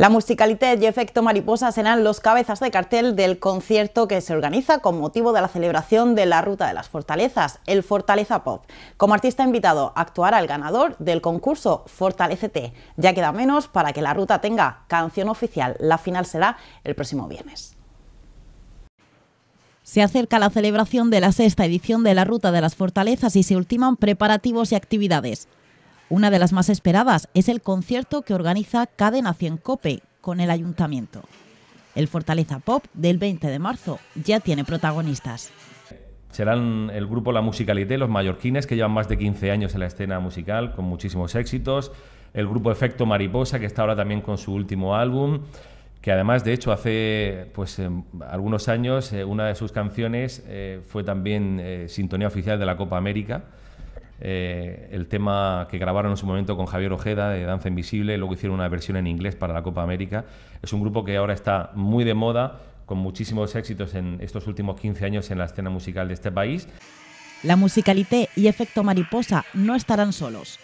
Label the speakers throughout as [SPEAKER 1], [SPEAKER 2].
[SPEAKER 1] La musicalité y efecto mariposa serán los cabezas de cartel del concierto que se organiza con motivo de la celebración de la Ruta de las Fortalezas, el Fortaleza Pop. Como artista invitado actuará el ganador del concurso Fortalecete. Ya queda menos para que la ruta tenga canción oficial. La final será el próximo viernes. Se acerca la celebración de la sexta edición de la Ruta de las Fortalezas y se ultiman preparativos y actividades. Una de las más esperadas es el concierto que organiza Cadena 100 Cope con el ayuntamiento. El Fortaleza Pop del 20 de marzo ya tiene protagonistas.
[SPEAKER 2] Serán el grupo La Musicalité, los mallorquines, que llevan más de 15 años en la escena musical, con muchísimos éxitos. El grupo Efecto Mariposa, que está ahora también con su último álbum, que además, de hecho, hace pues, em, algunos años eh, una de sus canciones eh, fue también eh, sintonía oficial de la Copa América. Eh, el tema que grabaron en su momento con Javier Ojeda de Danza Invisible, luego hicieron una versión en inglés para la Copa América. Es un grupo que ahora está muy de moda, con muchísimos éxitos en estos últimos 15 años en la escena musical de este país.
[SPEAKER 1] La musicalité y efecto mariposa no estarán solos.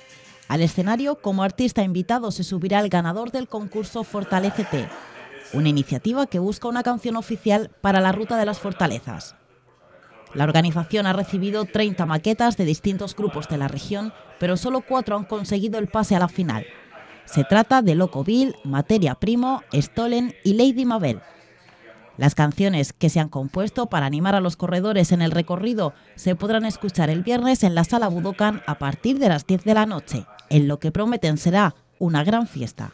[SPEAKER 1] Al escenario, como artista invitado, se subirá el ganador del concurso Fortalecete, una iniciativa que busca una canción oficial para la Ruta de las Fortalezas. La organización ha recibido 30 maquetas de distintos grupos de la región, pero solo cuatro han conseguido el pase a la final. Se trata de Locoville, Materia Primo, Stolen y Lady Mabel. Las canciones que se han compuesto para animar a los corredores en el recorrido se podrán escuchar el viernes en la sala Budokan a partir de las 10 de la noche, en lo que prometen será una gran fiesta.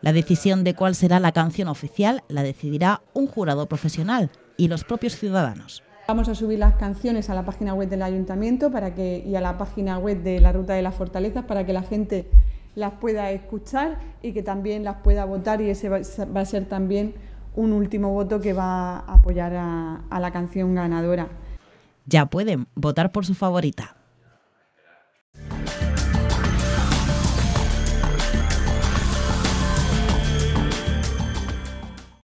[SPEAKER 1] La decisión de cuál será la canción oficial la decidirá un jurado profesional y los propios ciudadanos.
[SPEAKER 3] Vamos a subir las canciones a la página web del ayuntamiento para que, y a la página web de la Ruta de las Fortalezas para que la gente las pueda escuchar y que también las pueda votar y ese va a ser también un último voto que va a apoyar a la canción ganadora.
[SPEAKER 1] Ya pueden votar por su favorita.